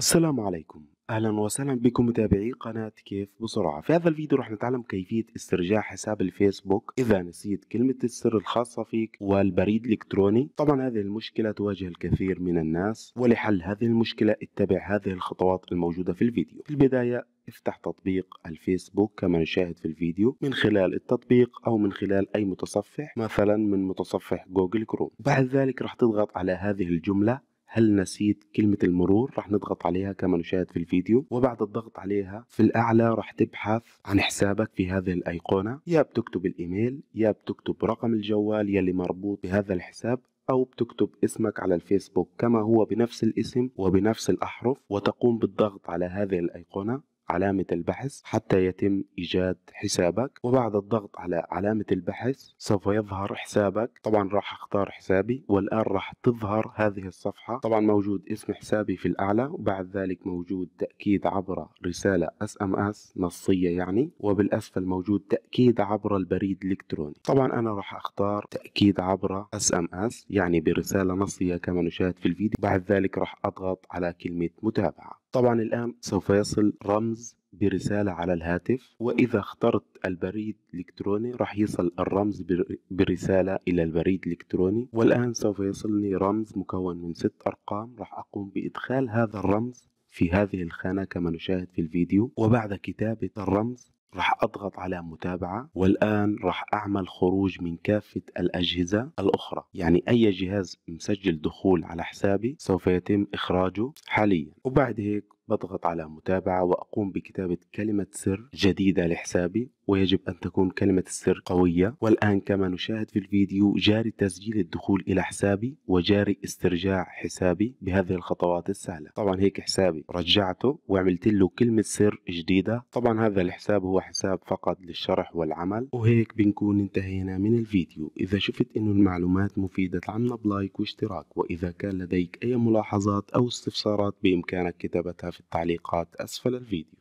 السلام عليكم اهلا وسهلا بكم متابعي قناة كيف بسرعة في هذا الفيديو رح نتعلم كيفية استرجاع حساب الفيسبوك اذا نسيت كلمة السر الخاصة فيك والبريد الالكتروني طبعا هذه المشكلة تواجه الكثير من الناس ولحل هذه المشكلة اتبع هذه الخطوات الموجودة في الفيديو في البداية افتح تطبيق الفيسبوك كما نشاهد في الفيديو من خلال التطبيق او من خلال اي متصفح مثلا من متصفح جوجل كروم بعد ذلك راح تضغط على هذه الجملة هل نسيت كلمة المرور راح نضغط عليها كما نشاهد في الفيديو وبعد الضغط عليها في الأعلى راح تبحث عن حسابك في هذه الأيقونة يا بتكتب الإيميل يا بتكتب رقم الجوال يلي مربوط بهذا الحساب أو بتكتب اسمك على الفيسبوك كما هو بنفس الاسم وبنفس الأحرف وتقوم بالضغط على هذه الأيقونة علامة البحث حتى يتم إيجاد حسابك وبعد الضغط على علامة البحث سوف يظهر حسابك طبعا راح أختار حسابي والآن راح تظهر هذه الصفحة طبعا موجود اسم حسابي في الأعلى وبعد ذلك موجود تأكيد عبر رسالة اس ام اس نصية يعني وبالأسفل موجود تأكيد عبر البريد الإلكتروني طبعا أنا راح أختار تأكيد عبر اس ام اس يعني برسالة نصية كما نشاهد في الفيديو بعد ذلك راح أضغط على كلمة متابعة طبعا الآن سوف يصل رمز برسالة على الهاتف وإذا اخترت البريد الإلكتروني راح يصل الرمز برسالة إلى البريد الإلكتروني والآن سوف يصلني رمز مكون من ست أرقام راح أقوم بإدخال هذا الرمز في هذه الخانة كما نشاهد في الفيديو وبعد كتابة الرمز راح أضغط على متابعة والآن راح أعمل خروج من كافة الأجهزة الأخرى يعني أي جهاز مسجل دخول على حسابي سوف يتم إخراجه حاليا وبعد هيك بضغط على متابعة وأقوم بكتابة كلمة سر جديدة لحسابي ويجب أن تكون كلمة السر قوية والآن كما نشاهد في الفيديو جاري تسجيل الدخول إلى حسابي وجاري استرجاع حسابي بهذه الخطوات السهلة طبعا هيك حسابي رجعته وعملت له كلمة سر جديدة طبعا هذا الحساب هو حساب فقط للشرح والعمل وهيك بنكون انتهينا من الفيديو إذا شفت أنه المعلومات مفيدة تعملنا بلايك واشتراك وإذا كان لديك أي ملاحظات أو استفسارات بإمكانك كتابتها في في التعليقات أسفل الفيديو